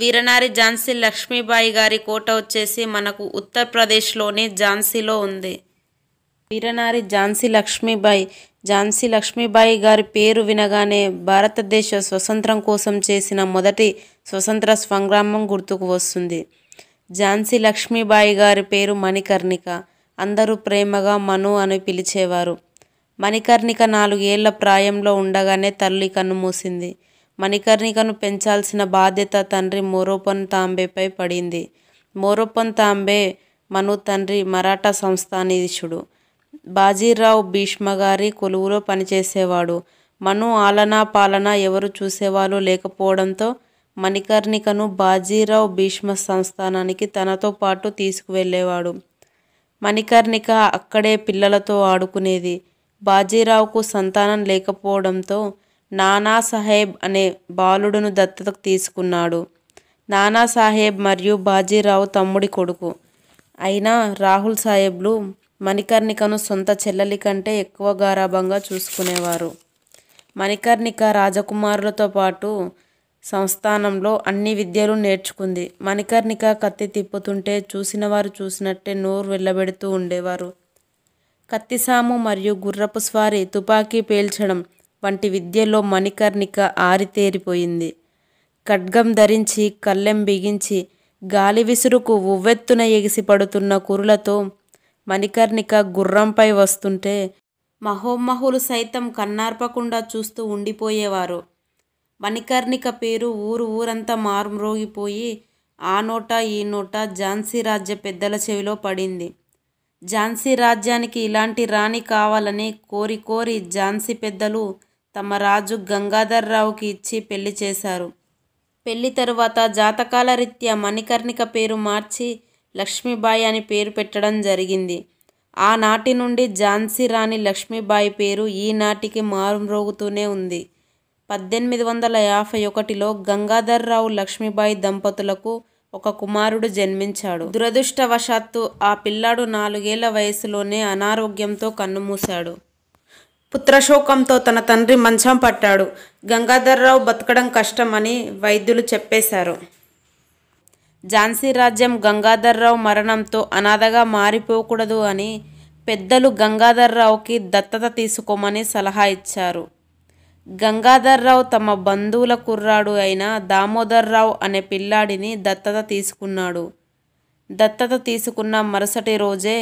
వీరనారి ఝాన్సీ లక్ష్మీబాయి గారి కోట వచ్చేసి మనకు ఉత్తరప్రదేశ్లోని ఝాన్సీలో ఉంది వీరనారి ఝాన్సీ లక్ష్మీబాయి ఝాన్సీ లక్ష్మీబాయి గారి పేరు వినగానే భారతదేశ స్వతంత్రం కోసం చేసిన మొదటి స్వతంత్ర సంగ్రామం గుర్తుకు వస్తుంది ఝాన్సీ లక్ష్మీబాయి గారి పేరు మణికర్ణిక అందరూ ప్రేమగా మను అని పిలిచేవారు మణికర్ణిక నాలుగేళ్ల ప్రాయంలో ఉండగానే తల్లి కన్నుమూసింది మణికర్ణికను పెంచాల్సిన బాధ్యత తండ్రి మోరోపన్ తాంబేపై పడింది మోరోపన్ తాంబే మను తండ్రి మరాఠా సంస్థానాధీశుడు బాజీరావు భీష్మగారి కొలువులో పనిచేసేవాడు మను ఆలనా పాలన ఎవరు చూసేవాళ్ళు లేకపోవడంతో మణికర్ణికను బాజీరావు భీష్మ సంస్థానానికి తనతో పాటు తీసుకువెళ్ళేవాడు మణికర్ణిక అక్కడే పిల్లలతో ఆడుకునేది బాజీరావుకు సంతానం లేకపోవడంతో నానాసాహెబ్ అనే బాలుడును దత్తతకు తీసుకున్నాడు నానాసాహెబ్ మరియు బాజీరావు తమ్ముడి కొడుకు అయినా రాహుల్ సాహెబ్లు మణికర్ణికను సొంత చెల్లెలి కంటే ఎక్కువ గారాభంగా చూసుకునేవారు మణికర్ణిక రాజకుమారులతో పాటు సంస్థానంలో అన్ని విద్యలు నేర్చుకుంది మణికర్ణిక కత్తి తిప్పుతుంటే చూసినవారు చూసినట్టే నోరు వెళ్ళబెడుతూ ఉండేవారు కత్తిసాము మరియు గుర్రపు స్వారీ తుపాకీ పేల్చడం వంటి విద్యలో మణికర్ణిక ఆరితేరిపోయింది ఖడ్గం ధరించి కళ్ళెం బిగించి గాలి విసురుకు ఉవ్వెత్తున ఎగిసి పడుతున్న కురులతో మణికర్ణిక గుర్రంపై వస్తుంటే మహోమహులు సైతం కన్నార్పకుండా చూస్తూ ఉండిపోయేవారు మణికర్ణిక పేరు ఊరు ఊరంతా మారుమ్రోగిపోయి ఆ నోట ఈ నోట ఝాన్సీ రాజ్య పెద్దల చెవిలో పడింది ఝాన్సీ రాజ్యానికి ఇలాంటి రాణి కావాలని కోరి కోరి ఝాన్సీ పెద్దలు తమ రాజు గంగాధర్రావుకి ఇచ్చి పెళ్లి చేశారు పెళ్లి తరువాత జాతకాల రీత్యా మణికర్ణిక పేరు మార్చి లక్ష్మీబాయి అని పేరు పెట్టడం జరిగింది ఆనాటి నుండి ఝాన్సీ రాణి లక్ష్మీబాయి పేరు ఈనాటికి మారుమ్రోగుతూనే ఉంది పద్దెనిమిది వందల యాభై ఒకటిలో గంగాధర్రావు లక్ష్మీబాయి దంపతులకు ఒక కుమారుడు జన్మించాడు దురదృష్టవశాత్తు ఆ పిల్లాడు నాలుగేళ్ల వయసులోనే అనారోగ్యంతో కన్నుమూశాడు పుత్రశోకంతో తన తండ్రి మంచం పట్టాడు గంగాధర్రావు బతకడం కష్టమని వైద్యులు చెప్పేశారు ఝాన్సీ రాజ్యం గంగాధర్రావు మరణంతో అనాథగా మారిపోకూడదు అని పెద్దలు గంగాధర్రావుకి దత్తత తీసుకోమని సలహా ఇచ్చారు గంగాధర్రావు తమ బంధువుల కుర్రాడు అయిన దామోదర్రావు అనే పిల్లాడిని దత్తత తీసుకున్నాడు దత్తత తీసుకున్న మరుసటి రోజే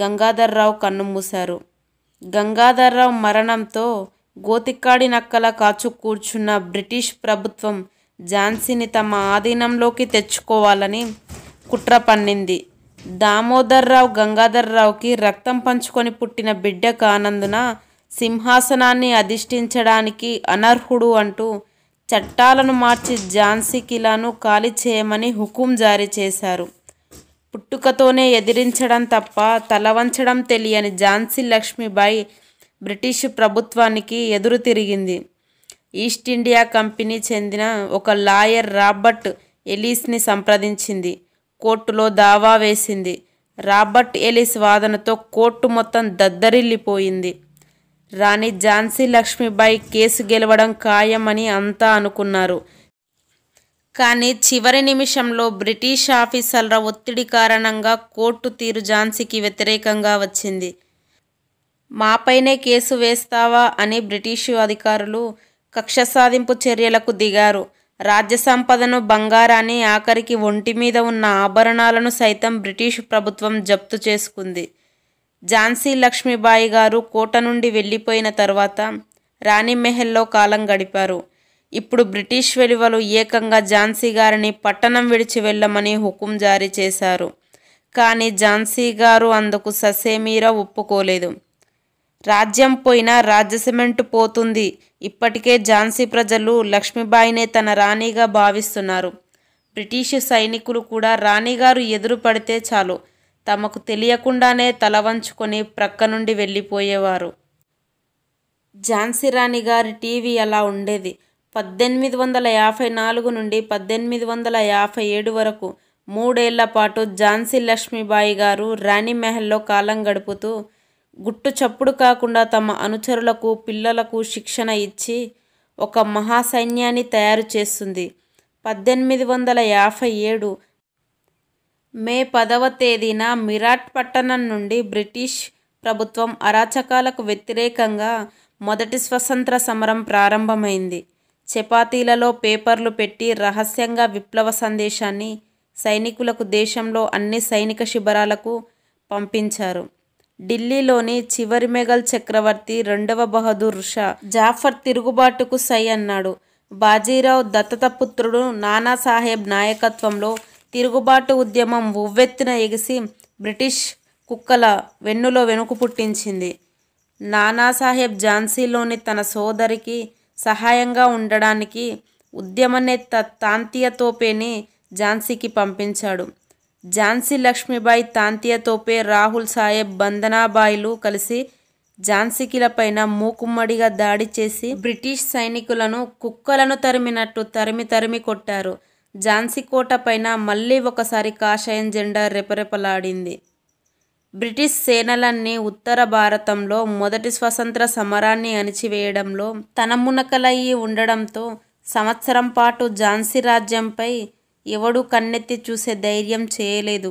గంగాధర్రావు కన్నుమూశారు గంగాధర్రావు మరణంతో గోతిక్కాడి నక్కల కాచు కూర్చున్న బ్రిటిష్ ప్రభుత్వం ఝాన్సీని తమ ఆధీనంలోకి తెచ్చుకోవాలని కుట్ర పన్నింది దామోదర్రావు గంగాధర్రావుకి రక్తం పంచుకొని పుట్టిన బిడ్డ కానందున సింహాసనాన్ని అధిష్ఠించడానికి అనర్హుడు అంటూ చట్టాలను మార్చి ఝాన్సీ కిలాను ఖాళీ చేయమని హుకుం జారీ చేశారు పుట్టుకతోనే ఎదిరించడం తప్ప తలవంచడం తెలియని ఝాన్సీ లక్ష్మీబాయి బ్రిటిష్ ప్రభుత్వానికి ఎదురు తిరిగింది ఈస్ట్ ఇండియా కంపెనీ చెందిన ఒక లాయర్ రాబర్ట్ ఎలీస్ని సంప్రదించింది కోర్టులో దావా వేసింది రాబర్ట్ ఎలీస్ వాదనతో కోర్టు మొత్తం దద్దరిల్లిపోయింది రాణి ఝాన్సీ లక్ష్మీబాయి కేసు గెలవడం ఖాయమని అంతా అనుకున్నారు కానీ చివరి నిమిషంలో బ్రిటిష్ ఆఫీసర్ల ఒత్తిడి కారణంగా కోర్టు తీరు ఝాన్సీకి వ్యతిరేకంగా వచ్చింది మాపైనే కేసు వేస్తావా అని బ్రిటిషు అధికారులు కక్ష సాధింపు చర్యలకు దిగారు రాజ్య సంపదను బంగారాన్ని ఆఖరికి ఒంటి మీద ఉన్న ఆభరణాలను సైతం బ్రిటిష్ ప్రభుత్వం జప్తు చేసుకుంది ఝాన్సీ లక్ష్మీబాయి గారు కోట నుండి వెళ్ళిపోయిన తర్వాత రాణిమెహల్లో కాలం గడిపారు ఇప్పుడు బ్రిటిష్ వెలువలు ఏకంగా ఝాన్సీ గారిని పట్టణం విడిచి వెళ్ళమని హుకుం జారీ చేశారు కానీ ఝాన్సీ గారు అందుకు ససేమీరా ఒప్పుకోలేదు రాజ్యం పోయినా సిమెంట్ పోతుంది ఇప్పటికే ఝాన్సీ ప్రజలు లక్ష్మీబాయినే తన రాణిగా భావిస్తున్నారు బ్రిటిష్ సైనికులు కూడా రాణిగారు ఎదురు పడితే చాలు తమకు తెలియకుండానే తల వంచుకొని ప్రక్క నుండి వెళ్ళిపోయేవారు ఝాన్సీ రాణి గారి టీవీ అలా ఉండేది పద్దెనిమిది వందల యాభై నాలుగు నుండి పద్దెనిమిది వందల యాభై ఏడు వరకు మూడేళ్ల పాటు ఝాన్సీ లక్ష్మీబాయి గారు రాణి మెహల్లో కాలం గడుపుతూ గుట్టు చప్పుడు కాకుండా తమ అనుచరులకు పిల్లలకు శిక్షణ ఇచ్చి ఒక మహాసైన్యాన్ని తయారు చేస్తుంది పద్దెనిమిది వందల యాభై ఏడు మే పదవ తేదీన మిరాట్ పట్టణం నుండి బ్రిటిష్ ప్రభుత్వం అరాచకాలకు వ్యతిరేకంగా మొదటి స్వతంత్ర సమరం ప్రారంభమైంది చపాతీలలో పేపర్లు పెట్టి రహస్యంగా విప్లవ సందేశాన్ని సైనికులకు దేశంలో అన్ని సైనిక శిబిరాలకు పంపించారు ఢిల్లీలోని చివరి మెఘల్ చక్రవర్తి రెండవ బహదూర్ షా జాఫర్ తిరుగుబాటుకు సై అన్నాడు బాజీరావు దత్తత పుత్రుడు నానాసాహెబ్ నాయకత్వంలో తిరుగుబాటు ఉద్యమం ఉవ్వెత్తున ఎగిసి బ్రిటిష్ కుక్కల వెన్నులో వెనుకు పుట్టించింది నానాసాహెబ్ ఝాన్సీలోని తన సోదరికి సహాయంగా ఉండడానికి ఉద్యమనేత్త తాంతియ తోపేని ఝాన్సీకి పంపించాడు ఝాన్సీ లక్ష్మీబాయి తాంతియ తోపే రాహుల్ సాహెబ్ బందనాబాయిలు కలిసి ఝాన్సీకిలపైన మూకుమ్మడిగా దాడి చేసి బ్రిటిష్ సైనికులను కుక్కలను తరిమినట్టు తరిమి తరిమి కొట్టారు ఝాన్సీకోట పైన మళ్ళీ ఒకసారి కాషాయం జెండా రెపరెపలాడింది బ్రిటిష్ సేనలన్నీ ఉత్తర భారతంలో మొదటి స్వతంత్ర సమరాన్ని అణిచివేయడంలో తన మునకలయ్యి ఉండడంతో సంవత్సరం పాటు ఝాన్సీ రాజ్యంపై ఎవడూ కన్నెత్తి చూసే ధైర్యం చేయలేదు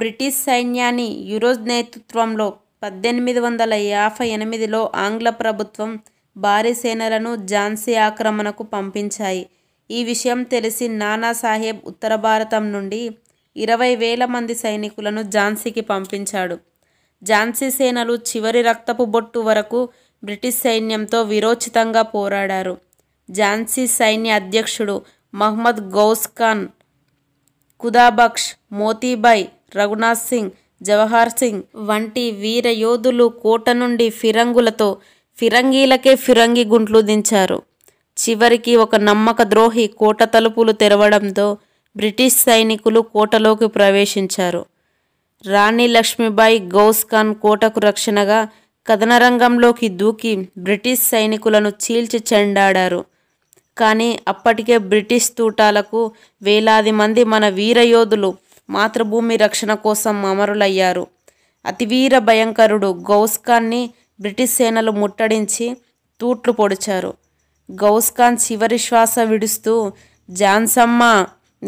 బ్రిటిష్ సైన్యాన్ని యురోజ్ నేతృత్వంలో పద్దెనిమిది వందల యాభై ఎనిమిదిలో ఆంగ్ల ప్రభుత్వం భారీ సేనలను ఝాన్సీ ఆక్రమణకు పంపించాయి ఈ విషయం తెలిసి నానాసాహెబ్ ఉత్తర భారతం నుండి ఇరవై వేల మంది సైనికులను ఝాన్సీకి పంపించాడు ఝాన్సీ సేనలు చివరి రక్తపు బొట్టు వరకు బ్రిటిష్ సైన్యంతో విరోచితంగా పోరాడారు ఝాన్సీ సైన్య అధ్యక్షుడు మహ్మద్ గౌస్ ఖాన్ కుదాబక్ష్ మోతీబాయ్ రఘునాథ్ సింగ్ జవహర్ సింగ్ వంటి వీర యోధులు కోట నుండి ఫిరంగులతో ఫిరంగీలకే ఫిరంగి గుంట్లు దించారు చివరికి ఒక నమ్మక ద్రోహి కోట తలుపులు తెరవడంతో బ్రిటిష్ సైనికులు కోటలోకి ప్రవేశించారు రాణి లక్ష్మీబాయి గౌస్ ఖాన్ కోటకు రక్షణగా కథనరంగంలోకి దూకి బ్రిటిష్ సైనికులను చీల్చి చెండాడారు కానీ అప్పటికే బ్రిటిష్ తూటాలకు వేలాది మంది మన వీరయోధులు మాతృభూమి రక్షణ కోసం అమరులయ్యారు అతివీర భయంకరుడు గౌస్ఖాన్ని బ్రిటిష్ సేనలు ముట్టడించి తూట్లు పొడిచారు గౌస్ఖాన్ చివరి శ్వాస విడుస్తూ జాన్సమ్మ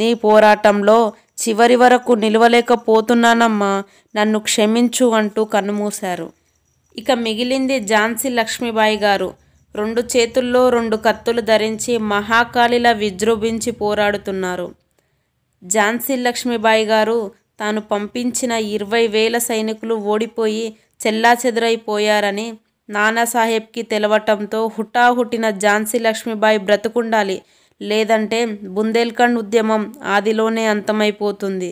నీ పోరాటంలో చివరి వరకు నిలవలేకపోతున్నానమ్మా నన్ను క్షమించు అంటూ కన్నుమూశారు ఇక మిగిలింది ఝాన్సీ లక్ష్మీబాయి గారు రెండు చేతుల్లో రెండు కత్తులు ధరించి మహాకాళిలా విజృంభించి పోరాడుతున్నారు ఝాన్సీ లక్ష్మీబాయి గారు తాను పంపించిన ఇరవై వేల సైనికులు ఓడిపోయి చెల్లాచెదరైపోయారని నానాసాహెబ్కి తెలవటంతో హుటాహుటిన ఝాన్సీ లక్ష్మీబాయి బ్రతుకుండాలి లేదంటే బుందేల్ఖండ్ ఉద్యమం ఆదిలోనే అంతమైపోతుంది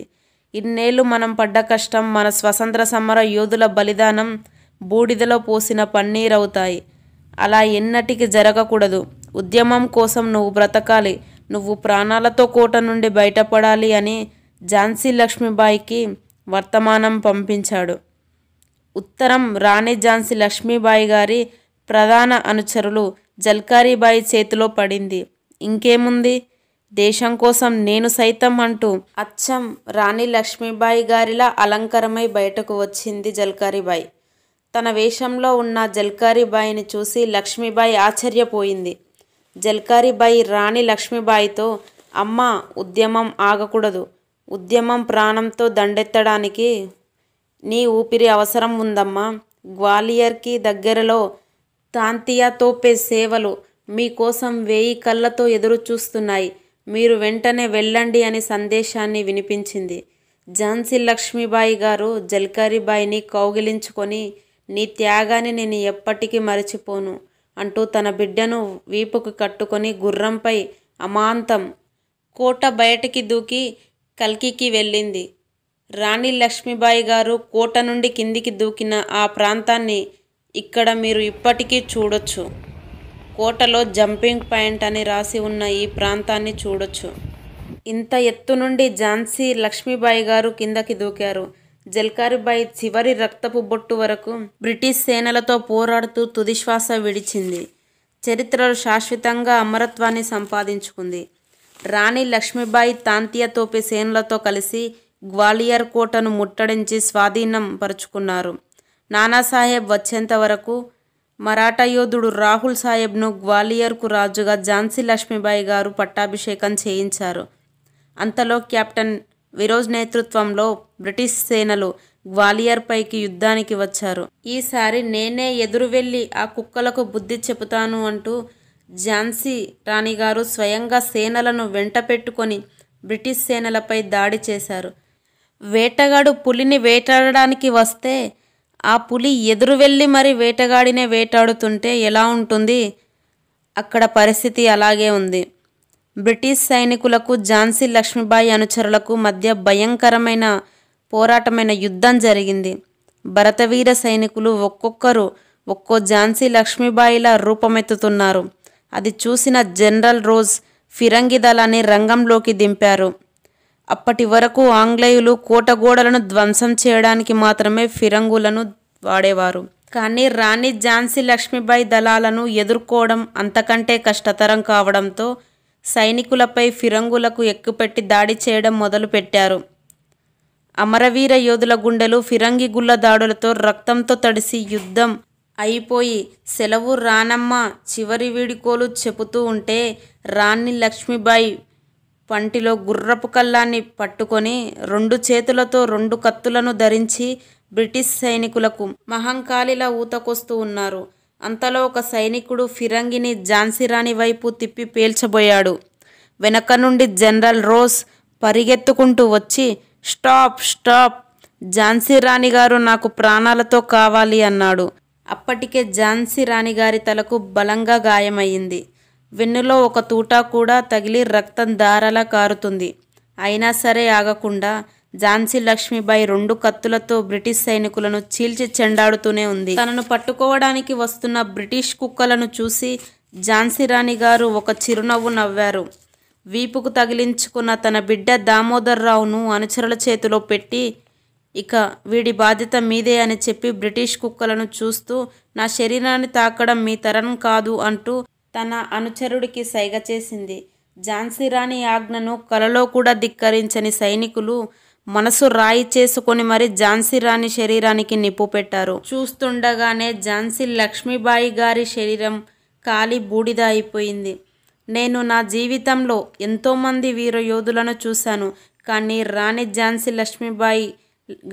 ఇన్నేళ్ళు మనం పడ్డ కష్టం మన స్వతంత్ర సమర యోధుల బలిదానం బూడిదలో పోసిన పన్నీరవుతాయి అలా ఎన్నటికి జరగకూడదు ఉద్యమం కోసం నువ్వు బ్రతకాలి నువ్వు ప్రాణాలతో కోట నుండి బయటపడాలి అని ఝాన్సీ లక్ష్మీబాయికి వర్తమానం పంపించాడు ఉత్తరం రాణి ఝాన్సీ లక్ష్మీబాయి గారి ప్రధాన అనుచరులు జల్కారీబాయి చేతిలో పడింది ఇంకేముంది దేశం కోసం నేను సైతం అంటూ అచ్చం రాణి లక్ష్మీబాయి గారిలా అలంకరమై బయటకు వచ్చింది జల్కారీబాయి తన వేషంలో ఉన్న జల్కారీబాయిని చూసి లక్ష్మీబాయి ఆశ్చర్యపోయింది జల్కారీబాయి రాణి లక్ష్మీబాయితో అమ్మ ఉద్యమం ఆగకూడదు ఉద్యమం ప్రాణంతో దండెత్తడానికి నీ ఊపిరి అవసరం ఉందమ్మా గ్వాలియర్కి దగ్గరలో తాంతియా తోపే సేవలు మీకోసం వేయి కళ్ళతో ఎదురు చూస్తున్నాయి మీరు వెంటనే వెళ్ళండి అనే సందేశాన్ని వినిపించింది ఝాన్సీ లక్ష్మీబాయి గారు జల్కారీబాయిని కౌగిలించుకొని నీ త్యాగాన్ని నేను ఎప్పటికీ మరచిపోను అంటూ తన బిడ్డను వీపుకు కట్టుకొని గుర్రంపై అమాంతం కోట బయటికి దూకి కల్కికి వెళ్ళింది రాణి లక్ష్మీబాయి గారు కోట నుండి కిందికి దూకిన ఆ ప్రాంతాన్ని ఇక్కడ మీరు ఇప్పటికీ చూడొచ్చు కోటలో జంపింగ్ పాయింట్ అని రాసి ఉన్న ఈ ప్రాంతాన్ని చూడొచ్చు ఇంత ఎత్తు నుండి ఝాన్సీ లక్ష్మీబాయి గారు కిందకి దూకారు జల్కారిబాయి చివరి రక్తపు బొట్టు వరకు బ్రిటిష్ సేనలతో పోరాడుతూ తుదిశ్వాస విడిచింది చరిత్రలో శాశ్వతంగా అమరత్వాన్ని సంపాదించుకుంది రాణి లక్ష్మీబాయి తాంతియా తోపి సేనలతో కలిసి గ్వాలియర్ కోటను ముట్టడించి స్వాధీనం పరుచుకున్నారు నానాసాహెబ్ వచ్చేంత వరకు మరాఠా యోధుడు రాహుల్ సాహెబ్ను గ్వాలియర్కు రాజుగా ఝాన్సీ లక్ష్మీబాయి గారు పట్టాభిషేకం చేయించారు అంతలో కెప్టెన్ విరోజ్ నేతృత్వంలో బ్రిటిష్ సేనలు గ్వాలియర్ పైకి యుద్ధానికి వచ్చారు ఈసారి నేనే ఎదురు వెళ్ళి ఆ కుక్కలకు బుద్ధి చెబుతాను అంటూ ఝాన్సీ రాణిగారు స్వయంగా సేనలను వెంట పెట్టుకొని బ్రిటిష్ సేనలపై దాడి చేశారు వేటగాడు పులిని వేటాడడానికి వస్తే ఆ పులి ఎదురు వెళ్ళి మరి వేటగాడినే వేటాడుతుంటే ఎలా ఉంటుంది అక్కడ పరిస్థితి అలాగే ఉంది బ్రిటిష్ సైనికులకు ఝాన్సీ లక్ష్మీబాయి అనుచరులకు మధ్య భయంకరమైన పోరాటమైన యుద్ధం జరిగింది భరతవీర సైనికులు ఒక్కొక్కరు ఒక్కో ఝాన్సీ లక్ష్మీబాయిలా రూపమెత్తుతున్నారు అది చూసిన జనరల్ రోజ్ ఫిరంగి దళాన్ని రంగంలోకి దింపారు అప్పటి వరకు ఆంగ్లేయులు కోటగోడలను ధ్వంసం చేయడానికి మాత్రమే ఫిరంగులను వాడేవారు కానీ రాణి ఝాన్సీ లక్ష్మీబాయి దళాలను ఎదుర్కోవడం అంతకంటే కష్టతరం కావడంతో సైనికులపై ఫిరంగులకు ఎక్కుపెట్టి దాడి చేయడం మొదలుపెట్టారు అమరవీర యోధుల గుండెలు ఫిరంగి గుళ్ళ దాడులతో రక్తంతో తడిసి యుద్ధం అయిపోయి సెలవు రానమ్మ చివరి వీడుకోలు చెబుతూ ఉంటే రాణి లక్ష్మీబాయి పంటిలో గుర్రపు కల్లాన్ని పట్టుకొని రెండు చేతులతో రెండు కత్తులను ధరించి బ్రిటిష్ సైనికులకు మహంకాలిలా ఊతకొస్తూ ఉన్నారు అంతలో ఒక సైనికుడు ఫిరంగిని ఝాన్సీరాణి వైపు తిప్పి పేల్చబోయాడు వెనక నుండి జనరల్ రోస్ పరిగెత్తుకుంటూ వచ్చి స్టాప్ స్టాప్ ఝాన్సీ రాణి గారు నాకు ప్రాణాలతో కావాలి అన్నాడు అప్పటికే ఝాన్సీ గారి తలకు బలంగా గాయమైంది వెన్నులో ఒక తూట కూడా తగిలి రక్తం దారలా కారుతుంది అయినా సరే ఆగకుండా ఝాన్సీ లక్ష్మీబాయి రెండు కత్తులతో బ్రిటిష్ సైనికులను చీల్చి చెండాడుతూనే ఉంది తనను పట్టుకోవడానికి వస్తున్న బ్రిటిష్ కుక్కలను చూసి ఝాన్సీ రాణి గారు ఒక చిరునవ్వు నవ్వారు వీపుకు తగిలించుకున్న తన బిడ్డ దామోదర్రావును అనుచరుల చేతిలో పెట్టి ఇక వీడి బాధ్యత మీదే అని చెప్పి బ్రిటిష్ కుక్కలను చూస్తూ నా శరీరాన్ని తాకడం మీ తరం కాదు అంటూ తన అనుచరుడికి సైగ చేసింది ఝాన్సీరాణి ఆజ్ఞను కలలో కూడా ధిక్కరించని సైనికులు మనసు రాయి చేసుకొని మరి ఝాన్సీ రాణి శరీరానికి నిప్పు పెట్టారు చూస్తుండగానే ఝాన్సీ లక్ష్మీబాయి గారి శరీరం కాలి బూడిద అయిపోయింది నేను నా జీవితంలో ఎంతోమంది వీర యోధులను చూశాను కానీ రాణి ఝాన్సీ లక్ష్మీబాయి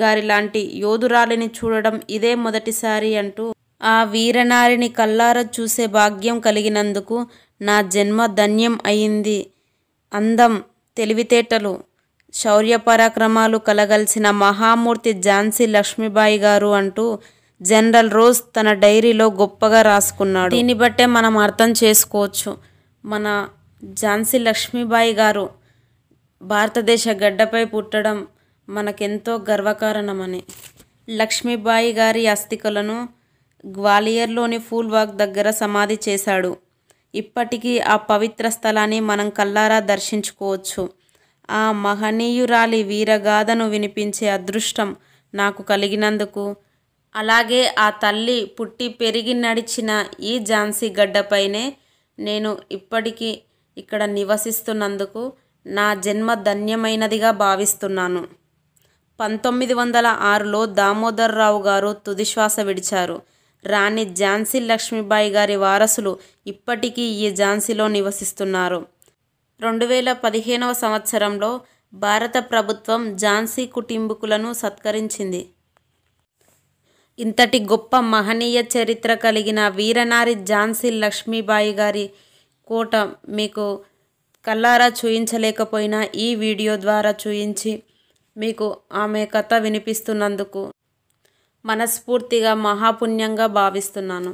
గారి లాంటి యోధురాలిని చూడడం ఇదే మొదటిసారి అంటూ ఆ వీరనారిని కల్లార చూసే భాగ్యం కలిగినందుకు నా జన్మ ధన్యం అయింది అందం తెలివితేటలు శౌర్య పరాక్రమాలు కలగలిసిన మహామూర్తి ఝాన్సీ లక్ష్మీబాయి గారు అంటూ జనరల్ రోజ్ తన డైరీలో గొప్పగా రాసుకున్నాడు దీన్ని బట్టే మనం అర్థం చేసుకోవచ్చు మన ఝాన్సీ లక్ష్మీబాయి గారు భారతదేశ గడ్డపై పుట్టడం మనకెంతో గర్వకారణమని లక్ష్మీబాయి గారి అస్థికలను గ్వాలియర్లోని ఫూల్వాగ్ దగ్గర సమాధి చేశాడు ఇప్పటికీ ఆ పవిత్ర స్థలాన్ని మనం కల్లారా దర్శించుకోవచ్చు ఆ మహనీయురాలి వీరగాథను వినిపించే అదృష్టం నాకు కలిగినందుకు అలాగే ఆ తల్లి పుట్టి పెరిగి నడిచిన ఈ ఝాన్సీ గడ్డపైనే నేను ఇప్పటికీ ఇక్కడ నివసిస్తున్నందుకు నా జన్మ ధన్యమైనదిగా భావిస్తున్నాను పంతొమ్మిది వందల ఆరులో రావు గారు తుదిశ్వాస విడిచారు రాణి ఝాన్సీ లక్ష్మీబాయి గారి వారసులు ఇప్పటికీ ఈ ఝాన్సీలో నివసిస్తున్నారు రెండు వేల పదిహేనవ సంవత్సరంలో భారత ప్రభుత్వం ఝాన్సీ కుటుంబకులను సత్కరించింది ఇంతటి గొప్ప మహనీయ చరిత్ర కలిగిన వీరనారి ఝాన్సీ లక్ష్మీబాయి గారి కోట మీకు కల్లారా చూయించలేకపోయినా ఈ వీడియో ద్వారా చూయించి మీకు ఆమె కథ వినిపిస్తున్నందుకు మనస్ఫూర్తిగా మహాపుణ్యంగా భావిస్తున్నాను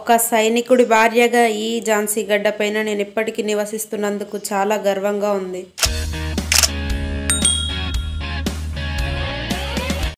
ఒక సైనికుడి భార్యగా ఈ ఝాన్సీ గడ్డపైన నేను ఇప్పటికీ నివసిస్తున్నందుకు చాలా గర్వంగా ఉంది